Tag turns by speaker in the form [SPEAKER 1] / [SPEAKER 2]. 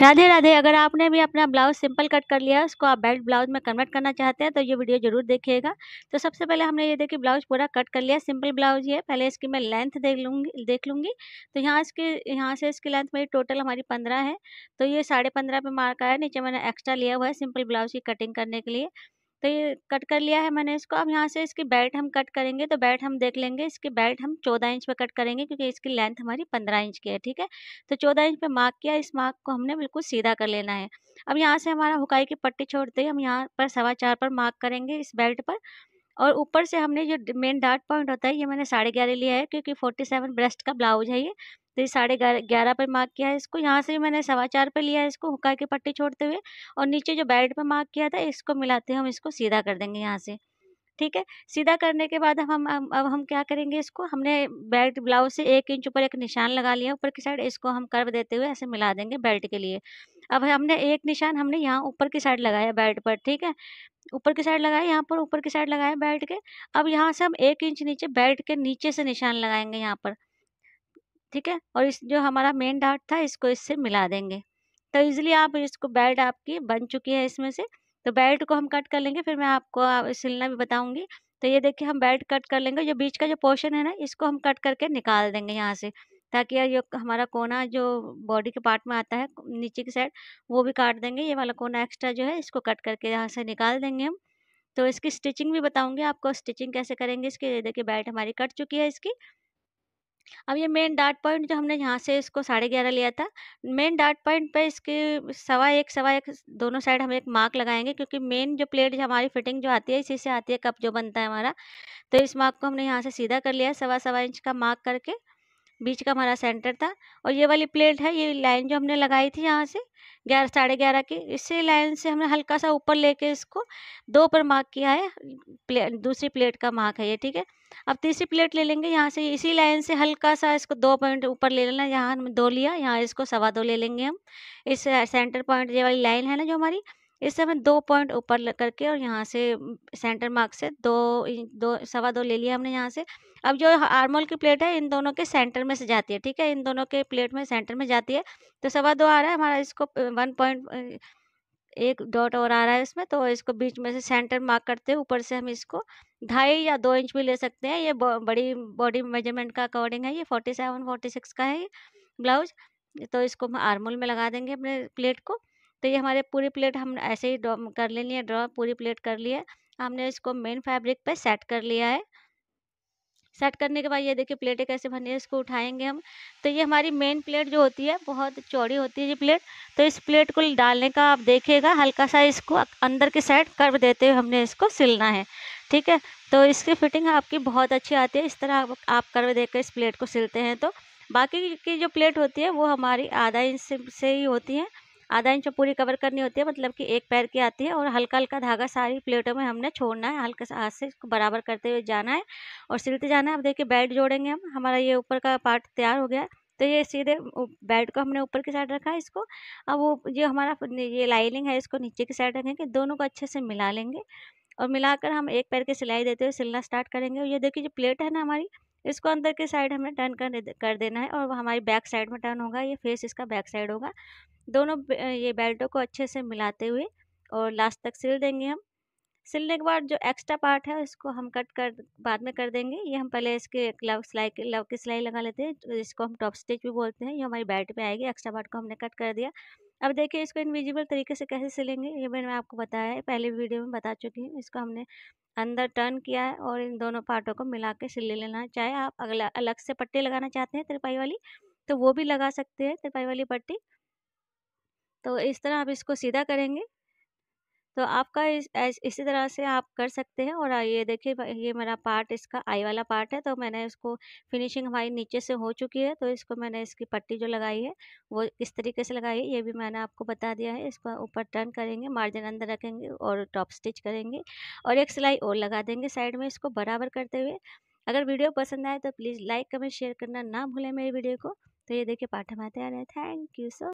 [SPEAKER 1] राधे राधे अगर आपने भी अपना ब्लाउज सिंपल कट कर लिया उसको आप बेल्ट ब्लाउज में कन्वर्ट करना चाहते हैं तो ये वीडियो जरूर देखिएगा तो सबसे पहले हमने ये देखिए ब्लाउज पूरा कट कर लिया सिंपल ब्लाउज ये पहले इसकी मैं लेंथ देख लूँगी देख लूँगी तो यहाँ इसके यहाँ से इसकी लेंथ मेरी टोटल हमारी पंद्रह है तो ये साढ़े पंद्रह पे मार्क आया नीचे मैंने एक्स्ट्रा लिया हुआ है सिंपल ब्लाउज की कटिंग करने के लिए तो ये कट कर लिया है मैंने इसको अब यहाँ से इसकी बेल्ट हम कट करेंगे तो बेल्ट हम देख लेंगे इसकी बेल्ट हम चौदह इंच पे कट करेंगे क्योंकि इसकी लेंथ हमारी पंद्रह इंच की है ठीक है तो चौदह इंच पे मार्क किया इस मार्क को हमने बिल्कुल सीधा कर लेना है अब यहाँ से हमारा हुकाई की पट्टी छोड़ते ही हम यहाँ पर सवा चार पर मार्क करेंगे इस बेल्ट पर और ऊपर से हमने जो मेन डार्ट पॉइंट होता है ये मैंने साढ़े ग्यारह लिया है क्योंकि फोर्टी सेवन ब्रेस्ट का ब्लाउज है ये तो ये साढ़े ग्यारह पर मार्क किया है इसको यहाँ से भी मैंने सवा चार पर लिया है इसको हुक्का की पट्टी छोड़ते हुए और नीचे जो बेल्ट पर मार्क किया था इसको मिलाते हम इसको सीधा कर देंगे यहाँ से ठीक है सीधा करने के बाद हम हम अब हम क्या करेंगे इसको हमने बेल्ट ब्लाउज से एक इंच ऊपर एक निशान लगा लिया ऊपर की साइड इसको हम कर्व देते हुए ऐसे मिला देंगे बेल्ट के लिए अब हमने एक निशान हमने यहाँ ऊपर की साइड लगाया बेल्ट पर ठीक है ऊपर की साइड लगाया यहाँ पर ऊपर की साइड लगाया बेल्ट के अब यहाँ से हम एक इंच नीचे बेल्ट के नीचे से निशान लगाएंगे यहाँ पर ठीक है और इस जो हमारा मेन डार्ट था इसको इससे मिला देंगे तो इजिली आप इसको बेल्ट आपकी बन चुकी है इसमें से तो बेल्ट को हम कट कर लेंगे फिर मैं आपको सिलना भी बताऊँगी तो ये देखिए हम बेल्ट कट कर लेंगे जो बीच का जो पोर्शन है ना इसको हम कट करके निकाल देंगे यहाँ से ताकि ये हमारा कोना जो बॉडी के पार्ट में आता है नीचे की साइड वो भी काट देंगे ये वाला कोना एक्स्ट्रा जो है इसको कट करके यहाँ से निकाल देंगे हम तो इसकी स्टिचिंग भी बताऊंगी आपको स्टिचिंग कैसे करेंगे इसकी देखिए बेल्ट हमारी कट चुकी है इसकी अब ये मेन डार्ट पॉइंट जो हमने यहाँ से इसको साढ़े ग्यारह लिया था मेन डार्ट पॉइंट पे इसके सवा एक सवा एक दोनों साइड हम एक मार्क लगाएंगे क्योंकि मेन जो प्लेट जो हमारी फिटिंग जो आती है इसी से आती है कप जो बनता है हमारा तो इस मार्क को हमने यहाँ से सीधा कर लिया सवा सवा इंच का मार्क करके बीच का हमारा सेंटर था और ये वाली प्लेट है ये लाइन जो हमने लगाई थी यहाँ से ग्यारह साढ़े ग्यारह की इसी लाइन से हमने हल्का सा ऊपर लेके इसको दो पर मार्क किया है प्ले दूसरी प्लेट का मार्क है ये ठीक है अब तीसरी प्लेट ले लेंगे यहाँ से इसी लाइन से हल्का सा इसको दो पॉइंट ऊपर ले लेना यहाँ हमने दो लिया यहाँ इसको सवा दो ले लेंगे हम इस सेंटर पॉइंट ये वाली लाइन है ना जो हमारी इससे हमें दो पॉइंट ऊपर करके और यहाँ से सेंटर मार्क से दो दो सवा दो ले लिया हमने यहाँ से अब जो आर्मोल की प्लेट है इन दोनों के सेंटर में से जाती है ठीक है इन दोनों के प्लेट में सेंटर में जाती है तो सवा दो आ रहा है हमारा इसको वन पॉइंट एक डॉट और आ रहा है इसमें तो इसको बीच में से सेंटर मार्क करते हैं ऊपर से हम इसको ढाई या दो इंच भी ले सकते हैं ये बड़ी बॉडी मेजरमेंट का अकॉर्डिंग है ये फोर्टी सेवन फोर्टी सिक्स का है ये ब्लाउज तो इसको हम आर्मोल में लगा देंगे अपने प्लेट को तो ये हमारे पूरी प्लेट हम ऐसे ही ड्रॉ कर लेनी है ड्रॉ पूरी प्लेट कर लिए हमने इसको मेन फैब्रिक पे सेट कर लिया है सेट करने के बाद ये देखिए प्लेटें कैसे बनी है इसको उठाएंगे हम तो ये हमारी मेन प्लेट जो होती है बहुत चौड़ी होती है ये प्लेट तो इस प्लेट को डालने का आप देखिएगा हल्का सा इसको अंदर की साइड कर्व देते हुए हमने इसको सिलना है ठीक है तो इसकी फिटिंग आपकी बहुत अच्छी आती है इस तरह आप, आप कर्व देकर इस प्लेट को सिलते हैं तो बाकी की जो प्लेट होती है वो हमारी आधा इंच से ही होती है आधा इंच पूरी कवर करनी होती है मतलब कि एक पैर की आती है और हल्का हल्का धागा सारी प्लेटों में हमने छोड़ना है सा हाथ से इसको बराबर करते हुए जाना है और सिलते जाना है अब देखिए बेल्ट जोड़ेंगे हम हमारा ये ऊपर का पार्ट तैयार हो गया तो ये सीधे बेल्ट को हमने ऊपर की साइड रखा है इसको अब वो जो हमारा ये लाइनिंग है इसको नीचे की साइड रखेंगे दोनों को अच्छे से मिला लेंगे और मिलाकर हम एक पैर की सिलाई देते हुए सिलना स्टार्ट करेंगे और ये देखिए जो प्लेट है ना हमारी इसको अंदर के साइड हमें टर्न कर कर देना है और हमारी बैक साइड में टर्न होगा ये फेस इसका बैक साइड होगा दोनों ये बेल्टों को अच्छे से मिलाते हुए और लास्ट तक सिल देंगे हम सिलने के बाद जो एक्स्ट्रा पार्ट है इसको हम कट कर बाद में कर देंगे ये हम पहले इसके लव सिलाई लव की सिलाई लगा लेते हैं तो इसको हम टॉप स्टिच भी बोलते हैं ये हमारी बैट पे आएगी एक्स्ट्रा पार्ट को हमने कट कर दिया अब देखिए इसको इनविजिबल तरीके से कैसे सिलेंगे ये मैंने आपको बताया है पहले वीडियो में बता चुकी हूँ इसको हमने अंदर टर्न किया है और इन दोनों पार्टों को मिला के सिल लेना चाहे आप अगला अलग से पट्टी लगाना चाहते हैं तिरपाई वाली तो वो भी लगा सकते हैं तिरपाई वाली पट्टी तो इस तरह आप इसको सीधा करेंगे तो आपका इस इसी तरह से आप कर सकते हैं और ये देखिए ये मेरा पार्ट इसका आई वाला पार्ट है तो मैंने इसको फिनिशिंग हमारी नीचे से हो चुकी है तो इसको मैंने इसकी पट्टी जो लगाई है वो किस तरीके से लगाई है ये भी मैंने आपको बता दिया है इसको ऊपर टर्न करेंगे मार्जिन अंदर रखेंगे और टॉप स्टिच करेंगे और एक सिलाई और लगा देंगे साइड में इसको बराबर करते हुए अगर वीडियो पसंद आए तो प्लीज़ लाइक कमेंट शेयर करना ना भूलें मेरी वीडियो को तो ये देखिए पाठ हमारे तैयार है थैंक यू सो